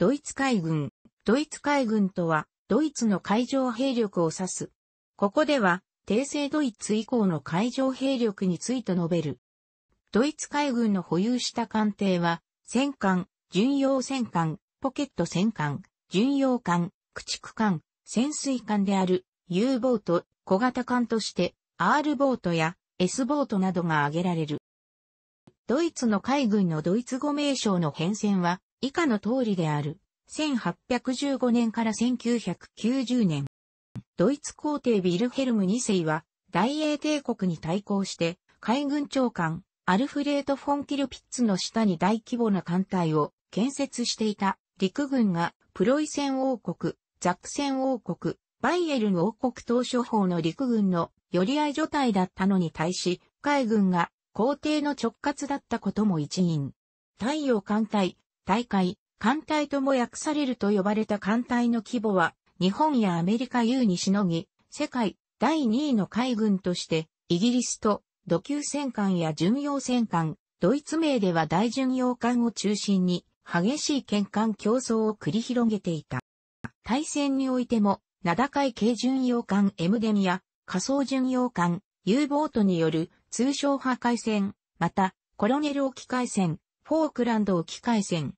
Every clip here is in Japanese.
ドイツ海軍。ドイツ海軍とは、ドイツの海上兵力を指す。ここでは、帝政ドイツ以降の海上兵力について述べる。ドイツ海軍の保有した艦艇は、戦艦、巡洋戦艦、ポケット戦艦、巡洋艦、駆逐艦、潜水艦である U ボート、小型艦として R ボートや S ボートなどが挙げられる。ドイツの海軍のドイツ語名称の変遷は、以下の通りである。1815年から1990年。ドイツ皇帝ビルヘルム2世は、大英帝国に対抗して、海軍長官、アルフレート・フォン・キルピッツの下に大規模な艦隊を建設していた陸軍が、プロイセン王国、ザクセン王国、バイエルン王国当初法の陸軍の寄り合い所帯だったのに対し、海軍が皇帝の直轄だったことも一因。太陽艦隊、大会、艦隊とも訳されると呼ばれた艦隊の規模は、日本やアメリカ U にしのぎ、世界第2位の海軍として、イギリスと、土級戦艦や巡洋戦艦、ドイツ名では大巡洋艦を中心に、激しい県艦競争を繰り広げていた。対戦においても、名高い軽巡洋艦エムデミや、仮想巡洋艦、U ボートによる通称破壊戦、また、コロネル沖海戦、フォークランド沖海戦、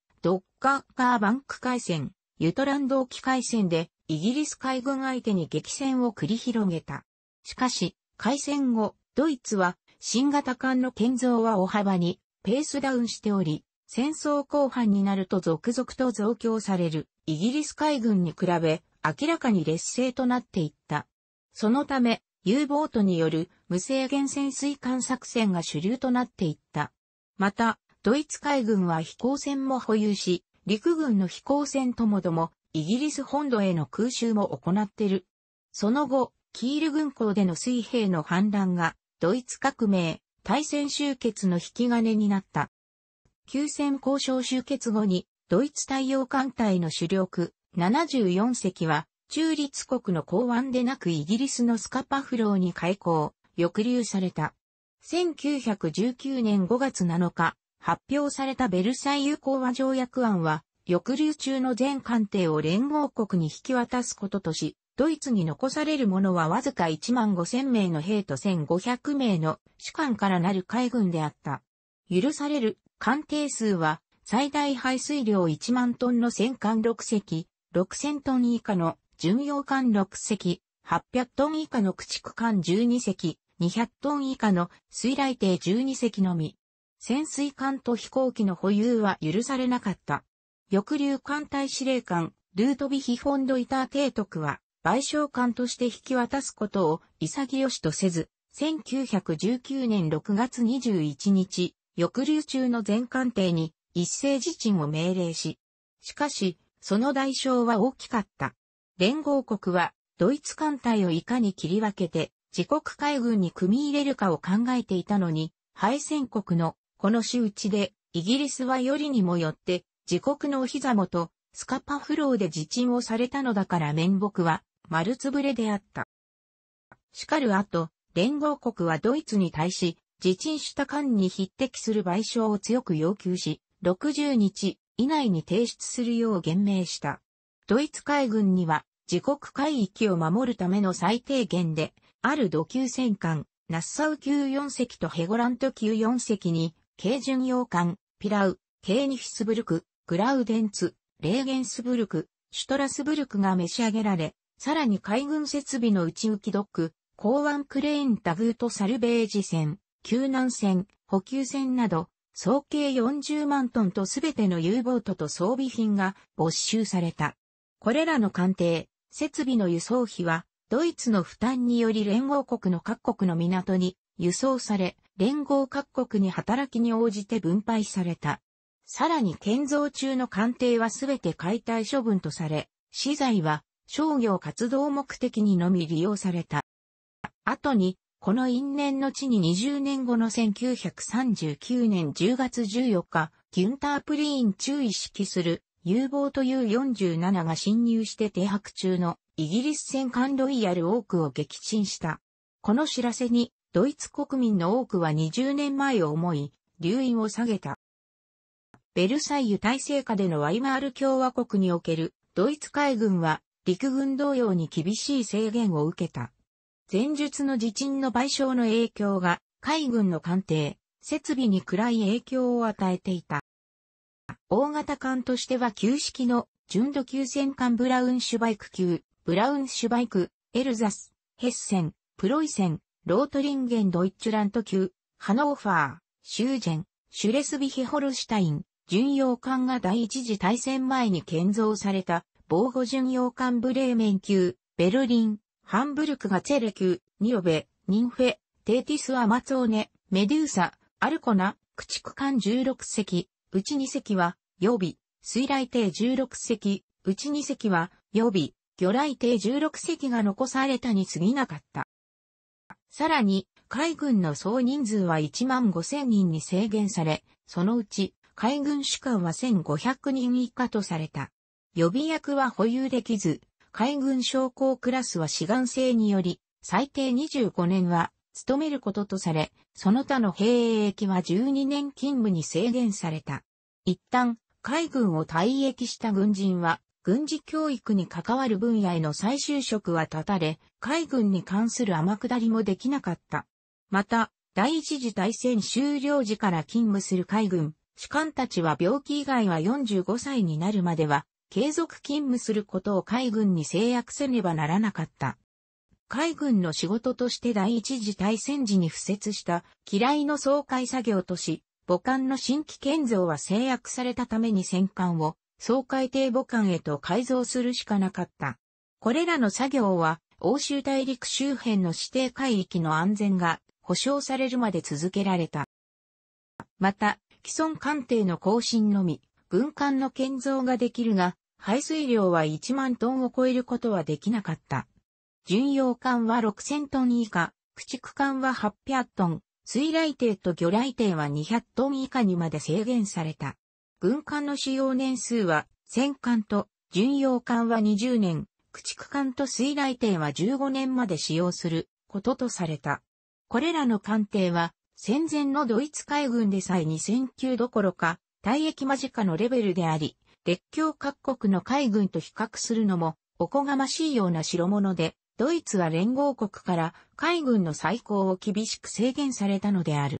カーカーバンク海戦、ユトランド沖海戦でイギリス海軍相手に激戦を繰り広げた。しかし、海戦後、ドイツは新型艦の建造は大幅にペースダウンしており、戦争後半になると続々と増強されるイギリス海軍に比べ明らかに劣勢となっていった。そのため、U ボートによる無制限潜水艦作戦が主流となっていった。また、ドイツ海軍は飛行船も保有し、陸軍の飛行船ともども、イギリス本土への空襲も行ってる。その後、キール軍港での水兵の反乱が、ドイツ革命、大戦終結の引き金になった。休戦交渉終結後に、ドイツ太陽艦隊の主力74隻は、中立国の港湾でなくイギリスのスカパフローに開港、抑留された。1919年5月7日、発表されたベルサイユ講和条約案は、抑留中の全艦艇を連合国に引き渡すこととし、ドイツに残されるものはわずか1万5千名の兵と1500名の主艦からなる海軍であった。許される艦艇数は最大排水量1万トンの戦艦6隻、6000トン以下の巡洋艦6隻、800トン以下の駆逐艦12隻、200トン以下の水雷艇12隻のみ。潜水艦と飛行機の保有は許されなかった。翼竜艦隊司令官、ルートビヒ・フォンド・イター提督は、賠償艦として引き渡すことを潔しとせず、1919年6月21日、抑留中の全艦艇に一斉自沈を命令し、しかし、その代償は大きかった。連合国は、ドイツ艦隊をいかに切り分けて、自国海軍に組み入れるかを考えていたのに、敗戦国のこの仕打ちで、イギリスはよりにもよって、自国のお膝元、スカパフローで自沈をされたのだから面目は、丸つぶれであった。しかる後、連合国はドイツに対し、自沈した間に匹敵する賠償を強く要求し、60日以内に提出するよう言明した。ドイツ海軍には、自国海域を守るための最低限で、ある土級戦艦、ナッサウ級4隻とヘゴラント級4隻に、軽巡洋艦、ピラウ、軽ニヒスブルク、グラウデンツ、レーゲンスブルク、シュトラスブルクが召し上げられ、さらに海軍設備の内浮きドック、港湾クレーンタグートサルベージ船、救難船、補給船など、総計40万トンとすべての U ボートと装備品が没収された。これらの艦艇、設備の輸送費は、ドイツの負担により連合国の各国の港に輸送され、連合各国に働きに応じて分配された。さらに建造中の艦艇はすべて解体処分とされ、資材は商業活動目的にのみ利用された。後に、この因縁の地に20年後の1939年10月14日、ギュンタープリーン注意揮する U ボート U47 が侵入して停泊中のイギリス戦艦ロイヤルオークを撃沈した。この知らせにドイツ国民の多くは20年前を思い、留院を下げた。ベルサイユ体制下でのワイマール共和国におけるドイツ海軍は陸軍同様に厳しい制限を受けた。前述の地震の賠償の影響が海軍の艦艇、設備に暗い影響を与えていた。大型艦としては旧式の純度級戦艦ブラウンシュバイク級、ブラウンシュバイク、エルザス、ヘッセン、プロイセン、ロートリンゲンドイッチュラント級、ハノーファー、シュージェン、シュレスビヒホルシュタイン、巡洋艦が第一次大戦前に建造された、防護巡洋艦ブレーメン級、ベルリン、ハンブルクがチェル級、ニオベ、ニンフェ、テーティスアマツオネ、メデューサ、アルコナ、駆逐艦16隻、うち2隻は、予備、水雷艇16隻、うち2隻は、予備、魚雷艇16隻が残されたに過ぎなかった。さらに、海軍の総人数は1万5千人に制限され、そのうち、海軍主官は1500人以下とされた。予備役は保有できず、海軍将校クラスは志願制により、最低25年は、務めることとされ、その他の兵役は12年勤務に制限された。一旦、海軍を退役した軍人は、軍事教育に関わる分野への再就職は断たれ、海軍に関する天下りもできなかった。また、第一次大戦終了時から勤務する海軍、士官たちは病気以外は45歳になるまでは、継続勤務することを海軍に制約せねばならなかった。海軍の仕事として第一次大戦時に付設した嫌いの総会作業とし、母艦の新規建造は制約されたために戦艦を総海艇母艦へと改造するしかなかった。これらの作業は欧州大陸周辺の指定海域の安全が保障されるまで続けられた。また、既存艦艇の更新のみ、軍艦の建造ができるが、排水量は1万トンを超えることはできなかった。巡洋艦は6000トン以下、駆逐艦は800トン、水雷艇と魚雷艇は200トン以下にまで制限された。軍艦の使用年数は、戦艦と巡洋艦は20年、駆逐艦と水雷艇は15年まで使用することとされた。これらの艦艇は戦前のドイツ海軍でさえ2000級どころか退役間近のレベルであり、列強各国の海軍と比較するのもおこがましいような代物で、ドイツは連合国から海軍の最高を厳しく制限されたのである。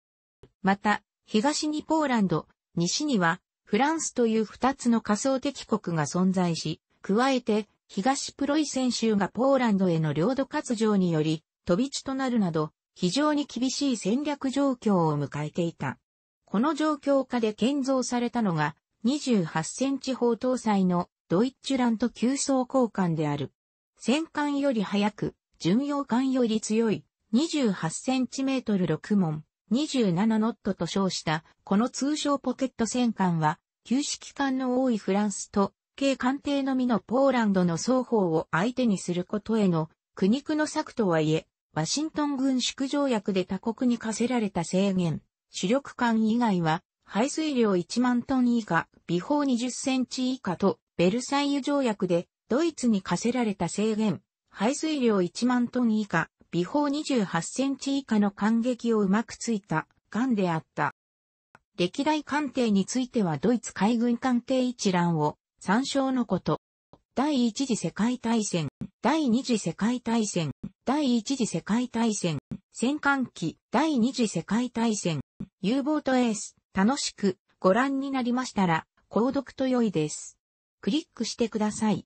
また、東にポーランド、西にはフランスという二つの仮想敵国が存在し、加えて東プロイセン州がポーランドへの領土割譲により飛び地となるなど非常に厳しい戦略状況を迎えていた。この状況下で建造されたのが28センチ砲搭載のドイッチュラント急走交換である。戦艦より速く、巡洋艦より強い28センチメートル6門27ノットと称したこの通称ポケット戦艦は旧式艦の多いフランスと系官艇のみのポーランドの双方を相手にすることへの苦肉の策とはいえ、ワシントン軍縮条約で他国に課せられた制限、主力艦以外は、排水量1万トン以下、微砲20センチ以下と、ベルサイユ条約で、ドイツに課せられた制限、排水量1万トン以下、微砲28センチ以下の艦撃をうまくついた、艦であった。歴代艦艇についてはドイツ海軍艦艇一覧を参照のこと。第一次世界大戦、第二次世界大戦、第一次世界大戦、戦艦機、第二次世界大戦、U ボートエース、楽しくご覧になりましたら、購読と良いです。クリックしてください。